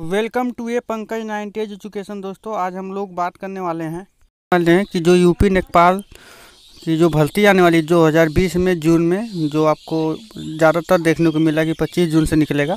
welcome to a Pankaj ninety age education दोस्तों आज हम लोग बात करने वाले हैं वाले हैं कि जो यूपी नेपाल की जो भर्ती आने वाली जो 2020 में जून में जो आपको ज़्यादातर देखने को मिला कि 25 जून से निकलेगा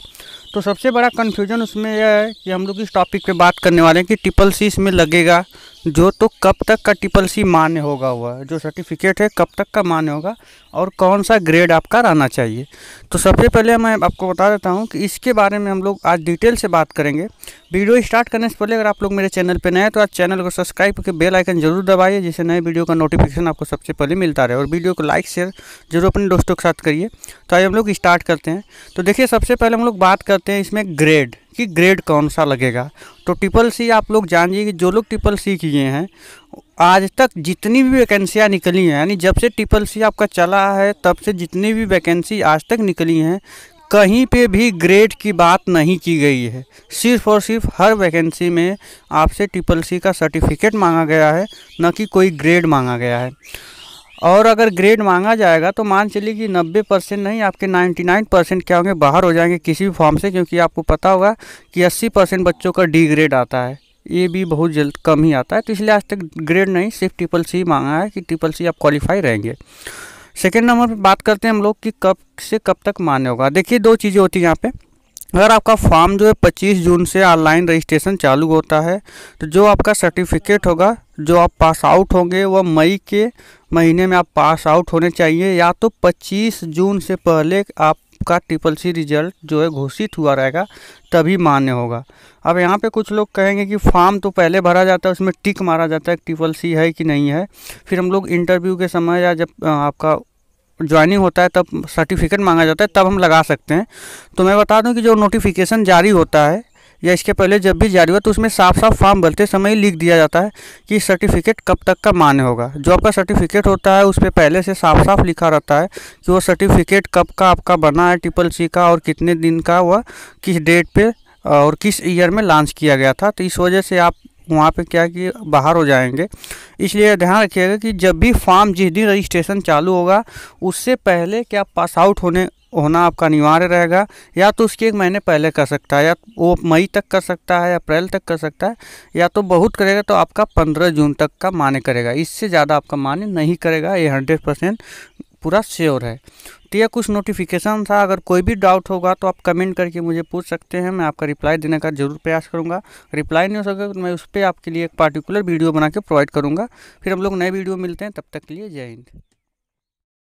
तो सबसे बड़ा कन्फ्यूजन उसमें यह है कि हम लोग इस टॉपिक पे बात करने वाले हैं कि ट्रिपल सी इसमें लगेगा जो तो कब तक का ट्रिपल सी मान्य होगा हुआ जो सर्टिफिकेट है कब तक का मान्य होगा और कौन सा ग्रेड आपका रहना चाहिए तो सबसे पहले मैं आपको बता देता हूँ कि इसके बारे में हम लोग आज डिटेल से बात करेंगे वीडियो स्टार्ट करने से पहले अगर आप लोग मेरे चैनल पर नए हैं तो आज चैनल को सब्सक्राइब करके बेल आइकन जरूर दबाइए जिससे नए वीडियो का नोटिफिकेशन आपको सबसे पहले मिलता रहे और वीडियो को लाइक शेयर जरूर अपने दोस्तों के साथ करिए तो आइए हम लोग स्टार्ट करते हैं तो देखिए सबसे पहले हम लोग बात करते हैं इसमें ग्रेड कि ग्रेड कौन सा लगेगा तो ट्रिपल सी आप लोग जान जाइए कि जो लोग ट्रिपल सी किए हैं आज तक जितनी भी वैकेंसियाँ निकली हैं यानी जब से ट्रिपल सी आपका चला है तब से जितनी भी वैकेंसी आज तक निकली हैं कहीं पे भी ग्रेड की बात नहीं की गई है सिर्फ और सिर्फ हर वैकेंसी में आपसे ट्रिपल सी का सर्टिफिकेट मांगा गया है न कि कोई ग्रेड मांगा गया है और अगर ग्रेड मांगा जाएगा तो मान चलिए कि 90 परसेंट नहीं आपके 99 परसेंट क्या होंगे बाहर हो जाएंगे किसी भी फॉर्म से क्योंकि आपको पता होगा कि 80 परसेंट बच्चों का डी ग्रेड आता है ये भी बहुत जल्द कम ही आता है तो इसलिए आज तक ग्रेड नहीं सिर्फ ट्रिपल सी मांगा है कि ट्रिपल सी आप क्वालिफाई रहेंगे सेकेंड नंबर पर बात करते हैं हम लोग कि कब से कब तक मान्य होगा देखिए दो चीज़ें होती हैं यहाँ पर अगर आपका फॉर्म जो है 25 जून से ऑनलाइन रजिस्ट्रेशन चालू होता है तो जो आपका सर्टिफिकेट होगा जो आप पास आउट होंगे वह मई के महीने में आप पास आउट होने चाहिए या तो 25 जून से पहले आपका ट्रिपल सी रिजल्ट जो है घोषित हुआ रहेगा तभी मान्य होगा अब यहाँ पे कुछ लोग कहेंगे कि फॉर्म तो पहले भरा जाता है उसमें टिक मारा जाता है ट्रिपल सी है कि नहीं है फिर हम लोग इंटरव्यू के समय या जब आपका ज्वाइनिंग होता है तब सर्टिफिकेट मांगा जाता है तब हम लगा सकते हैं तो मैं बता दूं कि जो नोटिफिकेशन जारी होता है या इसके पहले जब भी जारी हुआ तो उसमें साफ साफ फॉर्म भरते समय ही लिख दिया जाता है कि सर्टिफिकेट कब तक का मान्य होगा जो आपका सर्टिफिकेट होता है उस पर पहले से साफ साफ लिखा रहता है कि वो सर्टिफिकेट कब का आपका बना है ट्रिपल सी का और कितने दिन का वह किस डेट पर और किस ईयर में लॉन्च किया गया था तो इस वजह से आप वहाँ पे क्या कि बाहर हो जाएंगे इसलिए ध्यान रखिएगा कि जब भी फॉर्म जिस दिन रजिस्ट्रेशन चालू होगा उससे पहले क्या पास आउट होने होना आपका अनिवार्य रहेगा या तो उसकी एक महीने पहले कर सकता है या वो मई तक कर सकता है अप्रैल तक कर सकता है या तो बहुत करेगा तो आपका पंद्रह जून तक का मान्य करेगा इससे ज़्यादा आपका मान्य नहीं करेगा ये हंड्रेड परसेंट पूरा श्योर है तो यह कुछ नोटिफिकेशन था अगर कोई भी डाउट होगा तो आप कमेंट करके मुझे पूछ सकते हैं मैं आपका रिप्लाई देने का जरूर प्रयास करूँगा रिप्लाई नहीं हो सकेगा तो मैं उस पर आपके लिए एक पार्टिकुलर वीडियो बना के प्रोवाइड करूँगा फिर हम लोग नए वीडियो मिलते हैं तब तक के लिए जय हिंद